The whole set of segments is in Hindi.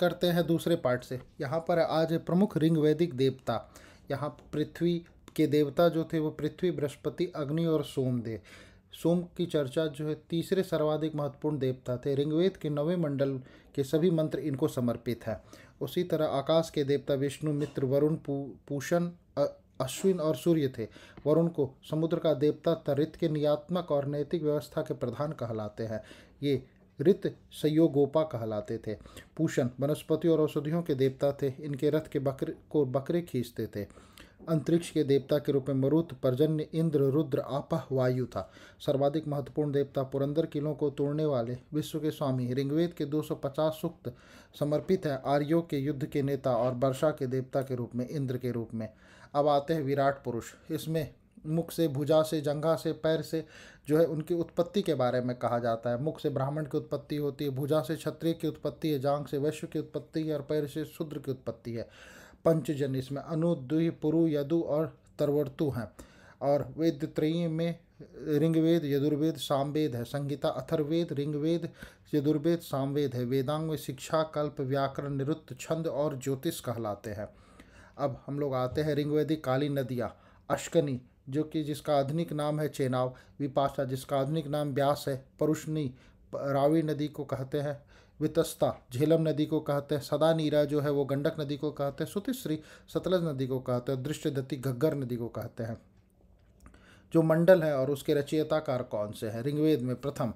करते हैं दूसरे पार्ट से यहाँ पर आज प्रमुख रिंग वैदिक देवता यहाँ पृथ्वी के देवता जो थे वो पृथ्वी बृहस्पति अग्नि और सोम दे सोम की चर्चा जो है तीसरे सर्वाधिक महत्वपूर्ण देवता थे ऋग्वेद के नवे मंडल के सभी मंत्र इनको समर्पित है उसी तरह आकाश के देवता विष्णु मित्र वरुण पूषण अश्विन और सूर्य थे वरुण को समुद्र का देवता तरित के नियात्मक और नैतिक व्यवस्था के प्रधान कहलाते हैं ये ऋत संयोगोपा कहलाते थे पूषण वनस्पति और औषधियों के देवता थे इनके रथ के बकरे को बकरे खींचते थे अंतरिक्ष के देवता के रूप में मरुत पर्जन्य इंद्र रुद्र आपह वायु था सर्वाधिक महत्वपूर्ण देवता पुरंदर किलों को तोड़ने वाले विश्व के स्वामी ऋग्वेद के 250 सूक्त समर्पित है आर्यों के युद्ध के नेता और वर्षा के देवता के रूप में इंद्र के रूप में अब आते हैं विराट पुरुष इसमें मुख से भुजा से जंघा से पैर से जो है उनकी उत्पत्ति के बारे में कहा जाता है मुख से ब्राह्मण की उत्पत्ति होती है भुजा से क्षत्रिय की उत्पत्ति है जांग से वैश्य की उत्पत्ति है और पैर से शूद्र की उत्पत्ति है पंचजन इसमें अनु दुहि पुरु यदु और तरवर्तु हैं और वेद त्रयी में ऋग्वेद यदुर्वेद सामवेद है संगीता अथर्वेद ऋग्वेद यदुर्वेद सामवेद है वेदांग में शिक्षा कल्प व्याकरण निरुत्त छंद और ज्योतिष कहलाते हैं अब हम लोग आते हैं ऋग्वेदिक काली नदियाँ अश्कनी जो कि जिसका आधुनिक नाम है चेनाव विपाशा जिसका आधुनिक नाम व्यास है परुषनी रावी नदी को कहते हैं वितस्ता झेलम नदी को कहते हैं सदा नीरा जो है वो गंडक नदी को कहते हैं सुतिश्री सतलज नदी को कहते हैं दृष्टदत्ती घग्गर नदी को कहते हैं जो मंडल है और उसके रचयिताकार कौन से हैं ऋग्वेद में प्रथम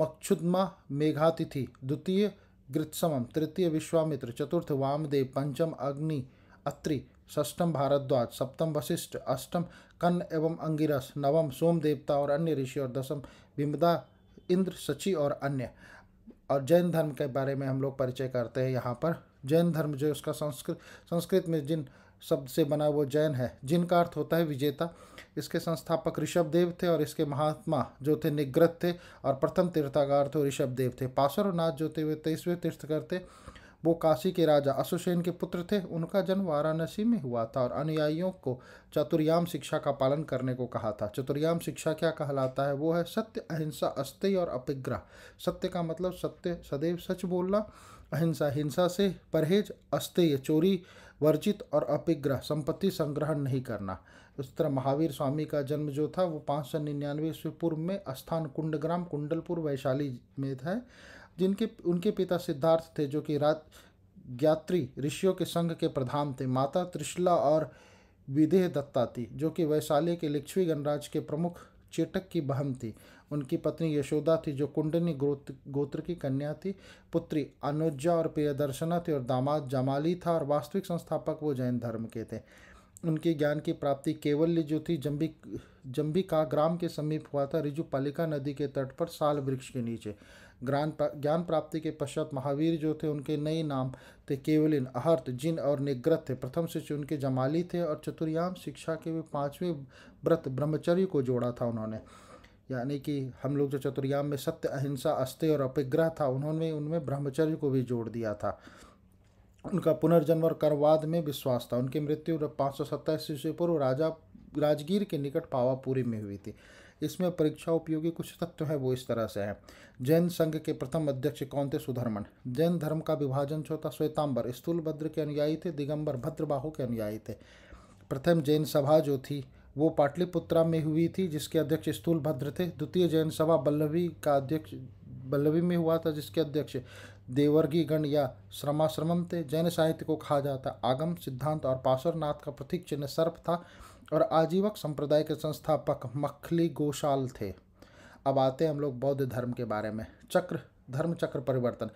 मक्षुद्मा मेघातिथि द्वितीय गृत्समम तृतीय विश्वामित्र चतुर्थ वामदेव पंचम अग्नि अत्रि षष्ठम भारद्वाज सप्तम वशिष्ठ अष्टम कन्न एवं अंगिरस नवम सोम देवता और अन्य ऋषि और दसम विमदा इंद्र सचि और अन्य और जैन धर्म के बारे में हम लोग परिचय करते हैं यहाँ पर जैन धर्म जो उसका संस्कृत संस्कृत में जिन शब्द से बना वो जैन है जिनका अर्थ होता है विजेता इसके संस्थापक ऋषभ देव थे और इसके महात्मा जो थे निग्रत थे और प्रथम तीर्थाकार थे ऋषभ देव थे पार्श्वनाथ जो थे वे तेईसवें तीर्थकर थे वो काशी के राजा अशुसेन के पुत्र थे उनका जन्म वाराणसी में हुआ था और अनुयायियों को चतुर्याम शिक्षा का पालन करने को कहा था चतुर्याम शिक्षा क्या कहलाता है वो है सत्य अहिंसा अस्त्य और अपिग्रह सत्य का मतलब सत्य सदैव सच बोलना अहिंसा हिंसा से परहेज अस्त्य चोरी वर्जित और अपिग्रह संपत्ति संग्रहण नहीं करना उस तरह महावीर स्वामी का जन्म जो था वो पाँच सौ निन्यानवे ईस्वी पूर्व में स्थान कुंडग्राम कुंडलपुर वैशाली में था जिनके उनके पिता सिद्धार्थ थे जो कि रात ज्ञात्री ऋषियों के संघ के प्रधान थे माता त्रिशला और विदेह दत्ता थी जो कि वैशाली के लिच्छवी गणराज के प्रमुख चेटक की बहन थी उनकी पत्नी यशोदा थी जो कुंडनी गोत्र गोत्र की कन्या थी पुत्री अनुजा और प्रियदर्शना थी और दामाद जमाली था और वास्तविक संस्थापक वो जैन धर्म के थे उनके ज्ञान की प्राप्ति केवल्य जो थी जम्बी जम्बिका ग्राम के समीप हुआ था रिजुपालिका नदी के तट पर साल वृक्ष के नीचे ज्ञान ज्ञान प्राप्ति के पश्चात महावीर जो थे उनके नए नाम थे केवलिन अहर्त जिन और निग्रत थे प्रथम शिष्य उनके जमाली थे और चतुर्याम शिक्षा के वे पाँचवें व्रत ब्रह्मचर्य को जोड़ा था उन्होंने यानी कि हम लोग जो चतुर्याम में सत्य अहिंसा अस्त्य और अपिग्रह था उन्होंने उनमें ब्रह्मचर्य को भी जोड़ दिया था उनका पुनर्जन्म और करवाद में विश्वास था उनकी मृत्यु पाँच सौ सत्ताईस ईस्वी पूर्व राजा राजगीर के निकट पावापुरी में हुई थी इसमें परीक्षा उपयोगी कुछ तत्व हैं वो इस तरह से हैं जैन संघ के प्रथम अध्यक्ष कौन थे सुधर्मन जैन धर्म का विभाजन जो था श्वेतांबर स्थूल भद्र के अनुयायी थे दिगंबर भद्रबाहु के अनुयायी थे प्रथम जैन सभा जो थी वो पाटलिपुत्रा में हुई थी जिसके अध्यक्ष स्थूल भद्र थे द्वितीय जैन सभा बल्लवी का अध्यक्ष बल्लवी में हुआ था जिसके अध्यक्ष देवर्गी गण या श्रमाश्रमम थे जैन साहित्य को कहा जाता आगम सिद्धांत और पार्श्वनाथ का प्रतीक चिन्ह सर्प था और आजीवक संप्रदाय के संस्थापक मखली गोशाल थे अब आते हैं हम लोग बौद्ध धर्म के बारे में चक्र धर्म चक्र परिवर्तन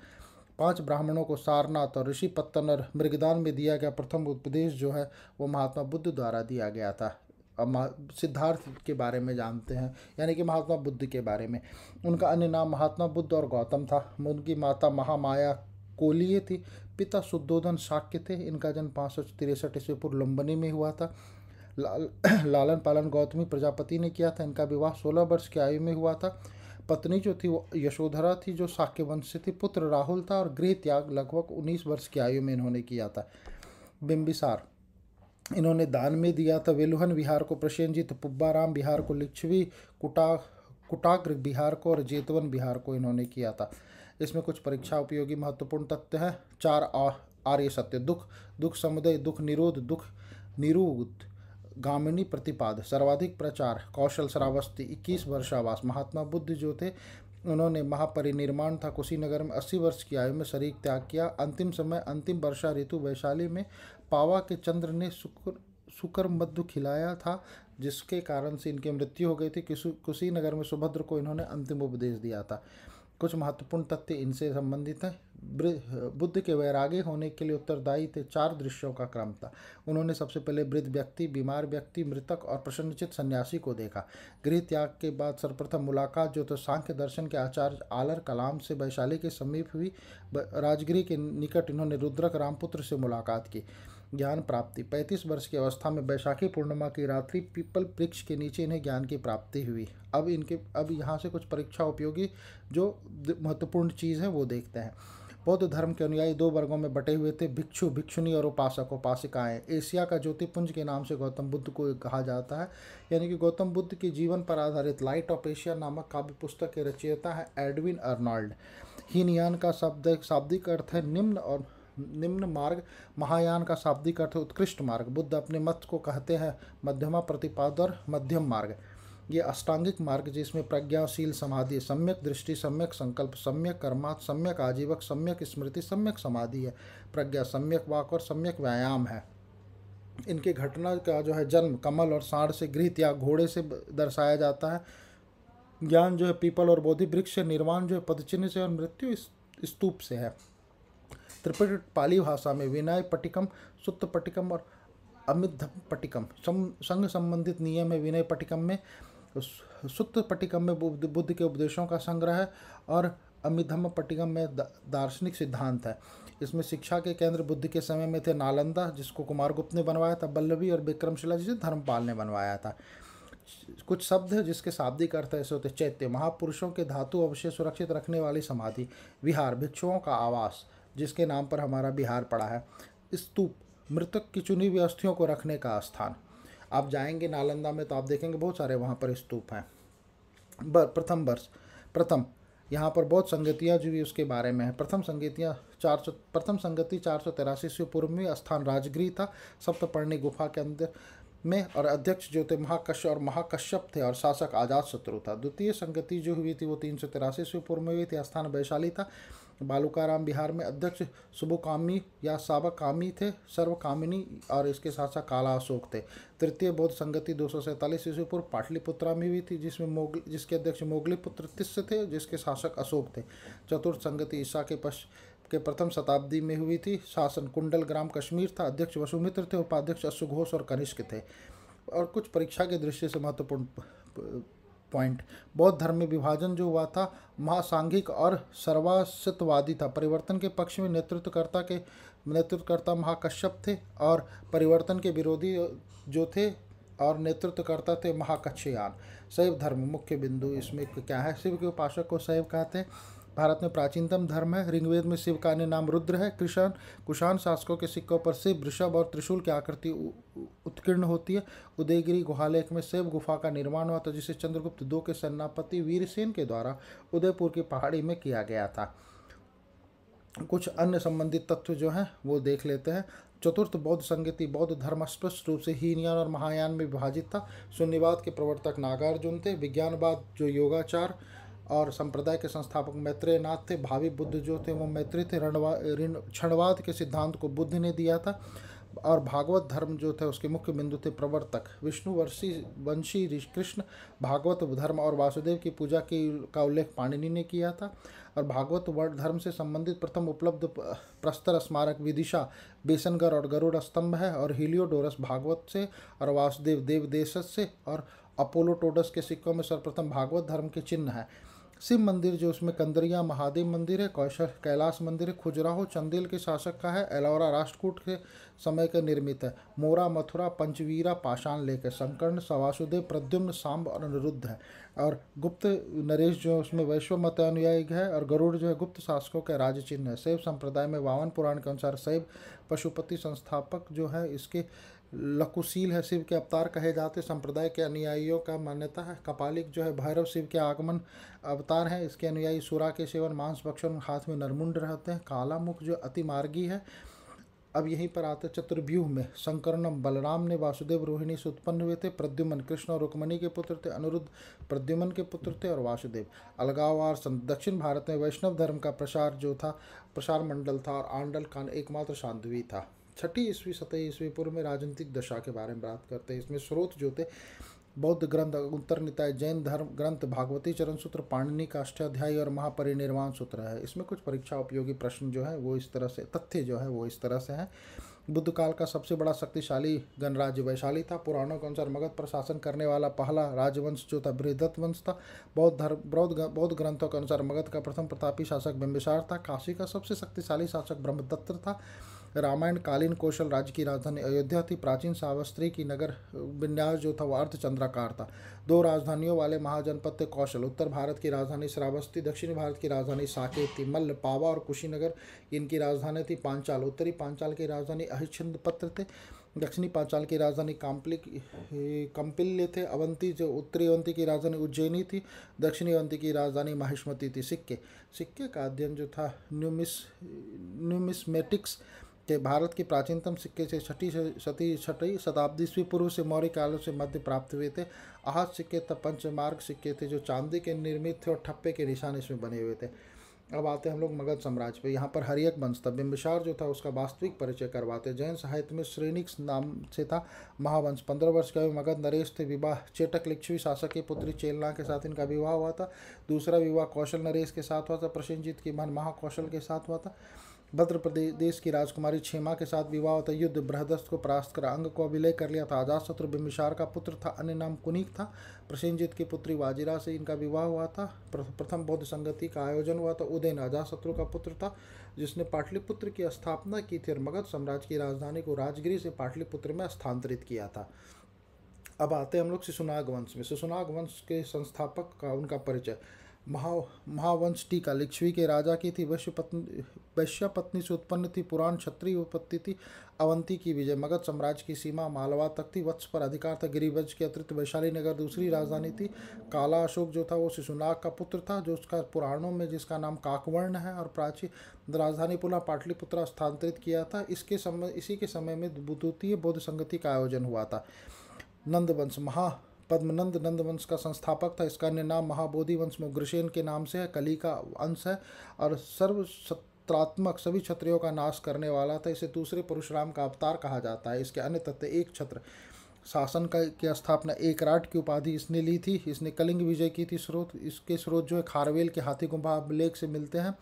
पांच ब्राह्मणों को सारनाथ और ऋषि पत्तन और मृगदान में दिया गया प्रथम उपदेश जो है वो महात्मा बुद्ध द्वारा दिया गया था अब सिद्धार्थ के बारे में जानते हैं यानी कि महात्मा बुद्ध के बारे में उनका अन्य नाम महात्मा बुद्ध और गौतम था उनकी माता महामाया कोलिय थी पिता शुद्धोधन शाक्य थे इनका जन्म पाँच सौ तिरसठ ईस्वी पूर्व लुम्बनी में हुआ था लाल लालन पालन गौतमी प्रजापति ने किया था इनका विवाह सोलह वर्ष की आयु में हुआ था पत्नी जो थी वो यशोधरा थी जो साक्य वंश से थी पुत्र राहुल था और गृह त्याग लगभग उन्नीस वर्ष की आयु में इन्होंने किया था बिम्बिसार इन्होंने दान में दिया था वेलुहन बिहार को प्रसेंजित पुब्बाराम बिहार को लिच्छवी कुटा कुटाग्र बिहार को और जेतवन बिहार को इन्होंने किया था इसमें कुछ परीक्षा उपयोगी महत्वपूर्ण तथ्य हैं चार आर्य सत्य दुख दुख समुदय दुख निरोध दुख निरूद गामिनी प्रतिपाद सर्वाधिक प्रचार कौशल श्रावस्ती इक्कीस वर्षावास महात्मा बुद्ध जो थे उन्होंने महापरिनिर्माण था कुशीनगर में 80 वर्ष की आयु में शरीर त्याग किया अंतिम समय अंतिम वर्षा ऋतु वैशाली में पावा के चंद्र ने शुक्र शुक्र मध्य खिलाया था जिसके कारण से इनकी मृत्यु हो गई थी कुशीनगर में सुभद्र को इन्होंने अंतिम उपदेश दिया था कुछ महत्वपूर्ण तथ्य इनसे संबंधित हैं बुद्ध के वैराग्य होने के लिए उत्तरदायी थे चार दृश्यों का क्रम था उन्होंने सबसे पहले वृद्ध व्यक्ति बीमार व्यक्ति मृतक और प्रसन्नचित सन्यासी को देखा गृह त्याग के बाद सर्वप्रथम मुलाकात जो तो सांख्य दर्शन के आचार्य आलर कलाम से वैशाली के समीप हुई राजगिरी के निकट इन्होंने रुद्रक रामपुत्र से मुलाकात की ज्ञान प्राप्ति पैंतीस वर्ष की अवस्था में वैशाखी पूर्णिमा की रात्रि पीपल वृक्ष के नीचे इन्हें ज्ञान की प्राप्ति हुई अब इनके अब यहाँ से कुछ परीक्षा उपयोगी जो महत्वपूर्ण चीज़ है वो देखते हैं बौद्ध धर्म के अनुयायी दो वर्गों में बटे हुए थे भिक्षु भिक्षुनी और उपासक उपासिकाएं एशिया का ज्योतिपुंज के नाम से गौतम बुद्ध को कहा जाता है यानी कि गौतम बुद्ध के जीवन पर आधारित लाइट ऑफ एशिया नामक काव्य पुस्तक के रचयिता है एडविन अर्नाल्ड हीनयान का शब्द शाब्दिक अर्थ है निम्न और निम्न मार्ग महायान का शाब्दिक अर्थ उत्कृष्ट मार्ग बुद्ध अपने मत को कहते हैं मध्यमा प्रतिपाद और मध्यम मार्ग ये अष्टांगिक मार्ग जिसमें प्रज्ञाशील समाधि सम्यक दृष्टि सम्यक संकल्प सम्यक कर्मा सम्यक आजीवक सम्यक स्मृति सम्यक समाधि है प्रज्ञा सम्यक वाक और सम्यक व्यायाम है इनके घटना का जो है जन्म कमल और साढ़ से गृहित या घोड़े से दर्शाया जाता है ज्ञान जो है पीपल और बोधि वृक्ष निर्माण जो है पदचिन्ह से और मृत्यु स्तूप से है त्रिपट पाली भाषा में विनय पटिकम सुत्त पटिकम और अमित पटिकम संघ संबंधित नियम है विनय पटिकम में सुक्त पटिकम में बुद्ध के उपदेशों का संग्रह है और अमिधम पटिकम में दार्शनिक सिद्धांत है इसमें शिक्षा के केंद्र बुद्ध के समय में थे नालंदा जिसको कुमारगुप्त ने बनवाया था बल्लभी और विक्रमशिला जिसे धर्मपाल ने बनवाया था कुछ शब्द है जिसके शाब्दिक अर्थ ऐसे होते चैत्य महापुरुषों के धातु अवशेष सुरक्षित रखने वाली समाधि विहार भिक्षुओं का आवास जिसके नाम पर हमारा बिहार पड़ा है स्तूप मृतक की चुनी हुई अस्थियों को रखने का स्थान आप जाएंगे नालंदा में तो आप देखेंगे बहुत सारे वहाँ पर स्तूप हैं बर प्रथम वर्ष प्रथम यहाँ पर बहुत संगतियाँ जो भी उसके बारे में है प्रथम संगतियाँ चार सौ प्रथम संगति चार सौ तिरासी से पूर्व में स्थान राजगिरी था सप्तपर्णी तो गुफा के अंदर में और अध्यक्ष जो थे महाकश्य और महाकश्यप थे और शासक आजाद शत्रु था द्वितीय संगति जो हुई थी वो तीन सौ तिरासी से पूर्व में हुई थी स्थान वैशाली था बालूकाराम बिहार में अध्यक्ष शुभकामी या कामी थे सर्वकामिनी और इसके साथ साथ काला अशोक थे तृतीय बौद्ध संगति दो सौ सैंतालीस ईस्वी पूर्व पाटलिपुत्रा में हुई थी जिसमें मोगल जिसके अध्यक्ष मोगली पुत्र तिस्य थे जिसके शासक अशोक थे चतुर्थ संगति ईसा के पश्च के प्रथम शताब्दी में हुई थी शासन कुंडल ग्राम कश्मीर था अध्यक्ष वसुमित्र थे उपाध्यक्ष अशुघोष और कनिष्क थे और कुछ परीक्षा के दृष्टि से महत्वपूर्ण पॉइंट बौद्ध धर्म में विभाजन जो हुआ था महासांघिक और सर्वासितवादी था परिवर्तन के पक्ष में नेतृत्वकर्ता के नेतृत्वकर्ता महाकश्यप थे और परिवर्तन के विरोधी जो थे और नेतृत्वकर्ता थे महाकक्षयान शैव धर्म मुख्य बिंदु इसमें क्या है शिव के उपासक को शैव कहते हैं भारत में प्राचीनतम धर्म है ऋग्वेद में शिव का अन्य नाम रुद्र है कृषण कुशाण शासकों के सिक्कों पर शिव वृषभ और त्रिशूल की आकृति उत्कीर्ण होती है उदयगिरी गुहालेख में सेव गुफा का निर्माण हुआ था जिसे चंद्रगुप्त दो के सेनापति वीरसेन के द्वारा उदयपुर की पहाड़ी में किया गया था कुछ अन्य संबंधित तत्व जो हैं वो देख लेते हैं चतुर्थ बौद्ध संगति बौद्ध धर्म स्पष्ट रूप से हीनयान और महायान में विभाजित था शून्यवाद के प्रवर्तक नागार्जुन थे विज्ञानवाद जो योगाचार और संप्रदाय के संस्थापक मैत्रेय नाथ थे भावी बुद्ध जो थे वो मैत्री थे ऋणवा क्षणवाद के सिद्धांत को बुद्ध ने दिया था और भागवत धर्म जो थे उसके मुख्य बिंदु थे प्रवर्तक विष्णुवंशी वंशी कृष्ण भागवत धर्म और वासुदेव की पूजा की का उल्लेख पाणिनि ने किया था और भागवत वर्ण धर्म से संबंधित प्रथम उपलब्ध प्रस्तर स्मारक विदिशा बेसनगर और गरुड़ स्तंभ है और हिलियोडोरस भागवत से और वासुदेव देवदेश से और अपोलोटोडस के सिक्कों में सर्वप्रथम भागवत धर्म के चिन्ह हैं शिव मंदिर जो उसमें कंदरिया महादेव मंदिर है कौशल कैलाश मंदिर है खुजराहो चंदेल के शासक का है एलोरा राष्ट्रकूट के समय के निर्मित है मोरा मथुरा पंचवीरा पाषाण लेक है संकर्ण सवासुदेव प्रद्युम्न सांब और अनिरुद्ध है और गुप्त नरेश जो उसमें वैश्व मत अनुयायी है और गरुड़ जो है गुप्त शासकों के राज चिन्ह है शैव संप्रदाय में वावन पुराण के अनुसार शैव पशुपति संस्थापक जो है इसके लकुशील है शिव के अवतार कहे जाते संप्रदाय के अनुयायियों का मान्यता है कपालिक जो है भैरव शिव के आगमन अवतार हैं इसके अनुयायी सुरा के सेवन मांस भक्षण हाथ में नरमुंड रहते हैं काला मुख जो अति मार्गी है अब यहीं पर आते चतुर्व्यूह में शंकरनम बलराम ने वासुदेव रोहिणी से उत्पन्न हुए थे प्रद्युमन कृष्ण और रुक्मणी के पुत्र थे अनुरुद्ध प्रद्युमन के पुत्र थे और वासुदेव अलगावार दक्षिण भारत में वैष्णव धर्म का प्रसार जो था प्रसार मंडल था और आंडल खान एकमात्र शांतवी था छठी ईस्वी सतह ईस्वी पूर्व में राजनीतिक दशा के बारे में बात करते हैं इसमें स्रोत जो थे बौद्ध ग्रंथ उत्तर निताय जैन धर्म ग्रंथ भागवती चरण सूत्र पाणनी काष्ठाध्यायी और महापरिनिर्वाण सूत्र है इसमें कुछ परीक्षा उपयोगी प्रश्न जो है वो इस तरह से तथ्य जो है वो इस तरह से है बुद्ध काल का सबसे बड़ा शक्तिशाली गणराज्य वैशाली था पुराणों के अनुसार मगध प्रशासन करने वाला पहला राजवंश जो था बृहदत्त वंश था बौद्ध धर्म बौद्ध बौद्ध ग्रंथों के अनुसार मगध का प्रथम प्रतापी शासक बिंबिसार था काशी का सबसे शक्तिशाली शासक ब्रह्मदत्त था रामायण कालीन कौशल राज्य की राजधानी अयोध्या थी प्राचीन सावस्त्री की नगर विन्यास जो था वो अर्थचंद्राकार था दो राजधानियों वाले महाजनपद कौशल उत्तर भारत की राजधानी श्रावस्ती दक्षिण भारत की राजधानी साकेत थी मल्ल पावा और कुशीनगर इनकी राजधानी थी पांचाल उत्तरी पांचाल की राजधानी अहिछिंद पत्र थे दक्षिणी पांचाल की राजधानी काम्पली कंपिल्य थे अवंती जो उत्तरी अवंती की राजधानी उज्जैनी थी दक्षिणी अवंती की राजधानी माहिष्मती थी सिक्के सिक्के का अध्ययन जो था न्यूमिस न्यूमिस्मेटिक्स के भारत के प्राचीनतम सिक्के से छठी सती छठी शताब्दी ईस्वी पूर्व से मौर्य कालों से मध्य प्राप्त हुए थे आहत सिक्के तब पंचमार्ग सिक्के थे जो चांदी के निर्मित थे और ठप्पे के निशान इसमें बने हुए थे अब आते हैं हम लोग मगध साम्राज्य पे यहाँ पर हरियक वंश था बिम्बिसार जो था उसका वास्तविक परिचय करवाते जैन साहित्य में श्रेणी नाम से था महावंश पंद्रह वर्ष का मगध नरेश थे विवाह चेटक लिच्छवी शासक की पुत्री चेलना के साथ इनका विवाह हुआ था दूसरा विवाह कौशल नरेश के साथ हुआ था प्रसन्नजीत की मन महाकौशल के साथ हुआ था भद्र प्रदेश की राजकुमारी क्षेमा के साथ विवाह होता युद्ध बृहदस्त को परास्त कर अंग को अभिलय कर लिया था आजाद शत्रु बिम्बिसार का पुत्र था अन्य नाम कुनिक था प्रसेंजित की पुत्री वाजिरा से इनका विवाह हुआ था प्रथम बौद्ध संगति का आयोजन हुआ था उदयन आजाद शत्रु का पुत्र था जिसने पाटलिपुत्र की स्थापना की थी और मगध साम्राज्य की राजधानी को राजगिरी से पाटलिपुत्र में स्थानांतरित किया था अब आते हैं हम लोग शिशुनाग वंश में शिशुनाग वंश के संस्थापक का उनका परिचय महा महावंश टीका लिच्छवी के राजा की थी वैश्य पत्नी वैश्य पत्नी से उत्पन्न थी पुराण क्षत्रिय उत्पत्ति थी अवंती की विजय मगध साम्राज्य की सीमा मालवा तक थी वत्स पर अधिकार था गिरिवज के अतिरिक्त वैशाली नगर दूसरी राजधानी थी काला अशोक जो था वो शिशुनाग का पुत्र था जो उसका पुराणों में जिसका नाम काकवर्ण है और प्राचीन राजधानी पुनः पाटलिपुत्र स्थानांतरित किया था इसके समय इसी के समय में द्वितीय बौद्ध संगति का आयोजन हुआ था नंदवंश महा पद्मनंद नंद वंश का संस्थापक था इसका अन्य नाम महाबोधि वंश में उग्रसेन के नाम से है कली का अंश है और सर्व सत्रात्मक सभी क्षत्रियों का नाश करने वाला था इसे दूसरे परशुराम का अवतार कहा जाता है इसके अन्य तथ्य एक छत्र शासन का की स्थापना एक राट की उपाधि इसने ली थी इसने कलिंग विजय की थी स्रोत इसके स्रोत जो है खारवेल के हाथी गुंभा लेख से मिलते हैं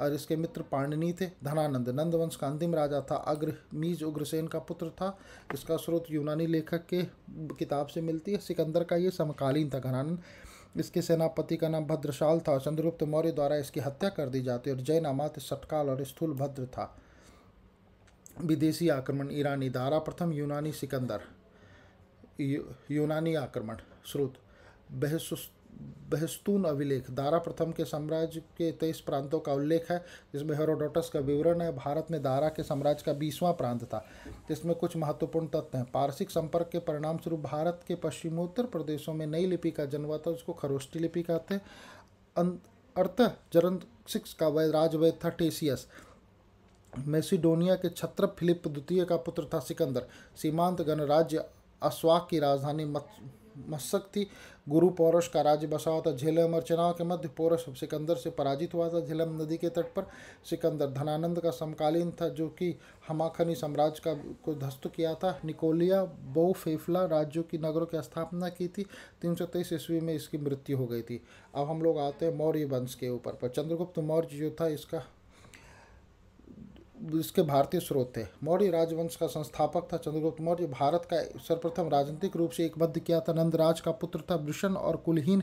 और इसके मित्र पांडनी थे धनानंद नंदवंश का अंतिम राजा था अग्र मीज उग्रसेन का पुत्र था इसका स्रोत यूनानी लेखक के किताब से मिलती है सिकंदर का ये समकालीन था घनानंद इसके सेनापति का नाम भद्रशाल था चंद्रगुप्त मौर्य द्वारा इसकी हत्या कर दी जाती और जय नामात सटकाल और स्थूल भद्र था विदेशी आक्रमण ईरानी दारा प्रथम यूनानी सिकंदर यूनानी आक्रमण स्रोत बहसुस्त बहस्तून अभिलेख दारा प्रथम के साम्राज्य के तेईस प्रांतों का उल्लेख है जिसमें हेरोडोटस का विवरण है भारत में दारा के साम्राज्य का बीसवां प्रांत था जिसमें कुछ महत्वपूर्ण तत्व हैं पारसिक संपर्क के परिणाम स्वरूप भारत के पश्चिमोत्तर प्रदेशों में नई लिपि का जन्म हुआ था उसको खरोष्टी लिपि कहते हैं अं-, अर्थ जरन सिक्स का वैद राजवैद था टेसियस मेसिडोनिया के छत्र फिलिप द्वितीय का पुत्र था सिकंदर सीमांत गणराज्य अश्वाक की राजधानी मत थी गुरु पौरस का राज्य बसा हुआ था झेलम और चनाव के मध्य पौरस सिकंदर से पराजित हुआ था झेलम नदी के तट पर सिकंदर धनानंद का समकालीन था जो कि हमाखनी साम्राज्य का को ध्वस्त किया था निकोलिया बहुफेफला राज्यों की नगरों की स्थापना की थी तीन सौ तेईस ईस्वी में इसकी मृत्यु हो गई थी अब हम लोग आते हैं मौर्य वंश के ऊपर पर चंद्रगुप्त मौर्य जो था इसका इसके भारतीय स्रोत थे मौर्य राजवंश का संस्थापक था चंद्रगुप्त मौर्य भारत का सर्वप्रथम राजनीतिक रूप से एकबद्ध किया था नंदराज का पुत्र था वृषण और कुलहीन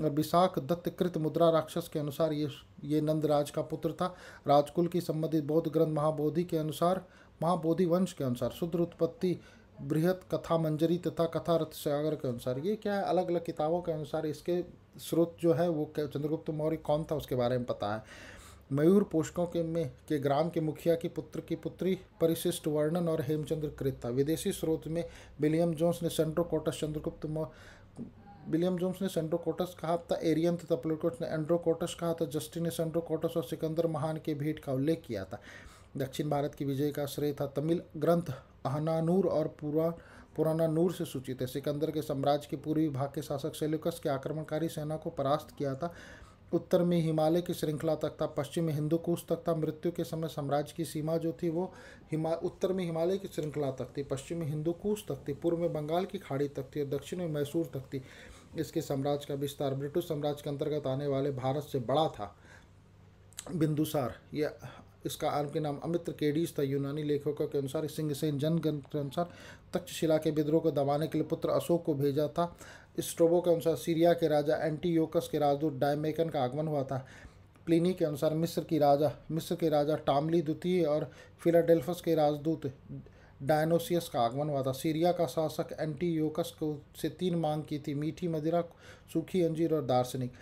विशाख दत्तकृत मुद्रा राक्षस के अनुसार ये ये नंदराज का पुत्र था राजकुल की संबंधित बौद्ध ग्रंथ महाबोधि के अनुसार महाबोधि वंश के अनुसार शुद्र उत्पत्ति बृहत कथा मंजरी तथा कथा रथ सागर के अनुसार ये क्या है अलग अलग किताबों के अनुसार इसके स्रोत जो है वो चंद्रगुप्त मौर्य कौन था उसके बारे में पता है मयूर पोषकों के में के ग्राम के मुखिया की पुत्र की पुत्री परिशिष्ट वर्णन और हेमचंद्र कृता विदेशी स्रोत में विलियम जोन्स ने Sandrocottus Chandragupta William Jones ने सेंड्रो कोटस कहा था एरियन तथा प्लूटोस ने एंड्रो कोटस कहा था जस्टिन ने सेंड्रो कोटस और सिकंदर महान के भेंट का उल्लेख किया था दक्षिण भारत की विजय का श्रेय था तमिल ग्रंथ अहनानूर और पूरा पुराना नूर से सूचित है सिकंदर के साम्राज्य के पूर्वी भाग के शासक सेल्युकस के आक्रमणकारी सेना को परास्त किया था उत्तर में हिमालय की श्रृंखला तक था पश्चिम में हिंदूकूश तक था मृत्यु के समय साम्राज्य की सीमा जो थी वो हिमा उत्तर में हिमालय की श्रृंखला तक थी पश्चिम में हिंदूकूश तक थी पूर्व में बंगाल की खाड़ी तक थी और दक्षिण में मैसूर तक थी इसके साम्राज्य का विस्तार ब्रिटिश साम्राज्य के अंतर्गत आने वाले भारत से बड़ा था बिंदुसार यह इसका आर्म के नाम अमित्र केडीज था यूनानी लेखकों के अनुसार सिंह सेन जनगण के अनुसार तक्षशिला के विद्रोह को दबाने के लिए पुत्र अशोक को भेजा था स्ट्रोबो के अनुसार सीरिया के राजा एंटीयोकस के राजदूत डायमेकन का आगमन हुआ था प्लिनी के अनुसार मिस्र की राजा मिस्र के राजा टामली द्वितीय और फिलाडेल्फस के राजदूत डायनोसियस का आगमन हुआ था सीरिया का शासक एंटीयोकस को से तीन मांग की थी मीठी मदिरा सूखी अंजीर और दार्शनिक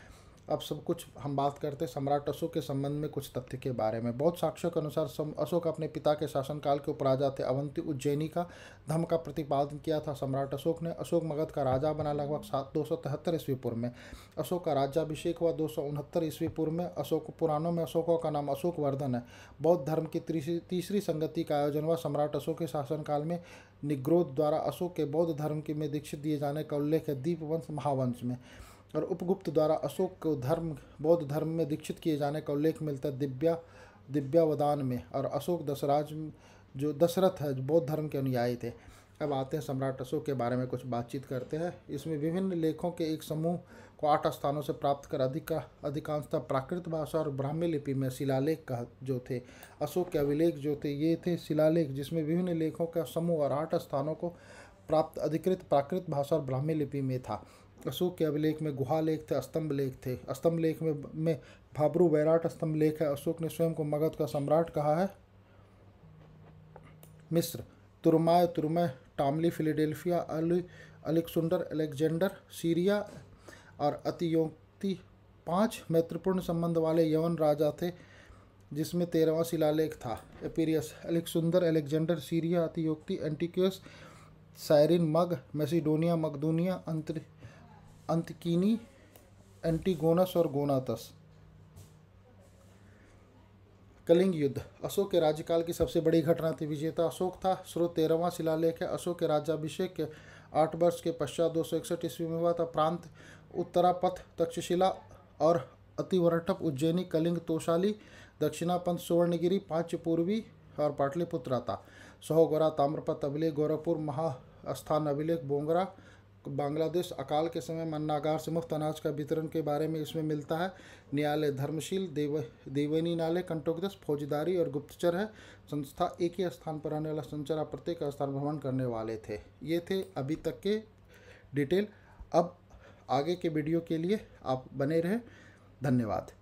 अब सब कुछ हम बात करते सम्राट अशोक के संबंध में कुछ तथ्य के बारे में बहुत साक्ष्यों के अनुसार अशोक अपने पिता के शासनकाल के उपराजा थे अवंती उज्जैनी का धर्म का प्रतिपादन किया था सम्राट अशोक ने अशोक मगध का राजा बना लगभग सात दो सौ तिहत्तर ईस्वी पूर्व में अशोक का राज्याभिषेक हुआ दो सौ उनहत्तर ईस्वी पूर्व में अशोक पुराणों में अशोकों का नाम अशोकवर्धन है बौद्ध धर्म की तीसरी संगति का आयोजन हुआ सम्राट अशोक के शासनकाल में निग्रोध द्वारा अशोक के बौद्ध धर्म के में दीक्षित दिए जाने का उल्लेख है दीपवंश महावंश में और उपगुप्त द्वारा अशोक को धर्म बौद्ध धर्म में दीक्षित किए जाने का उल्लेख मिलता है दिव्या दिव्यावदान में और अशोक दशराज जो दशरथ है जो बौद्ध धर्म के अनुयायी थे अब आते हैं सम्राट अशोक के बारे में कुछ बातचीत करते हैं इसमें विभिन्न लेखों के एक समूह को आठ स्थानों से प्राप्त कर अधिक अधिकांशतः प्राकृत भाषा और ब्राह्मी लिपि में शिलालेख का जो थे अशोक के अभिलेख जो थे ये थे शिलालेख जिसमें विभिन्न लेखों का समूह और आठ स्थानों को प्राप्त अधिकृत प्राकृत भाषा और ब्राह्मी लिपि में था अशोक के अभिलेख में गुहा लेख थे स्तंभ लेख थे स्तंभ लेख में में भाबरू वैराट स्तंभ लेख है अशोक ने स्वयं को मगध का सम्राट कहा है मिस्र तुरमाय तुरमय टामली फिलेडेल्फिया अली अलेक्सुंडर अलेक्जेंडर सीरिया और अतियोक्ति पांच मैत्रीपूर्ण संबंध वाले यवन राजा थे जिसमें तेरहवा शिलालेख था एपीरियस अलेक्सुंदर अलेक्जेंडर सीरिया अतियोक्ति एंटिक्यूस साइरिन मग मैसिडोनिया मकदूनिया अंतरिक्ष अंतकीनी एंटीगोनस और गोनातस कलिंग युद्ध अशोक के राज्यकाल की सबसे बड़ी घटना थी विजेता अशोक था स्रोत तेरहवां शिलालेख है अशोक के राज्याभिषेक के आठ वर्ष के पश्चात दो ईस्वी में हुआ था प्रांत उत्तरापथ तक्षशिला और अतिवरठप उज्जैनी कलिंग तोशाली दक्षिणापंथ सुवर्णगिरी पांच पूर्वी और पाटलिपुत्रा था सहोगोरा ताम्रपथ अभिलेख गोरखपुर महास्थान अभिलेख बोंगरा बांग्लादेश अकाल के समय मन्नागार से मुफ्त अनाज का वितरण के बारे में इसमें मिलता है न्यायालय धर्मशील देव देवनी नाले कंटोकदस फौजदारी और गुप्तचर है संस्था एक ही स्थान पर रहने वाला संचरा प्रत्येक स्थान भ्रमण करने वाले थे ये थे अभी तक के डिटेल अब आगे के वीडियो के लिए आप बने रहें धन्यवाद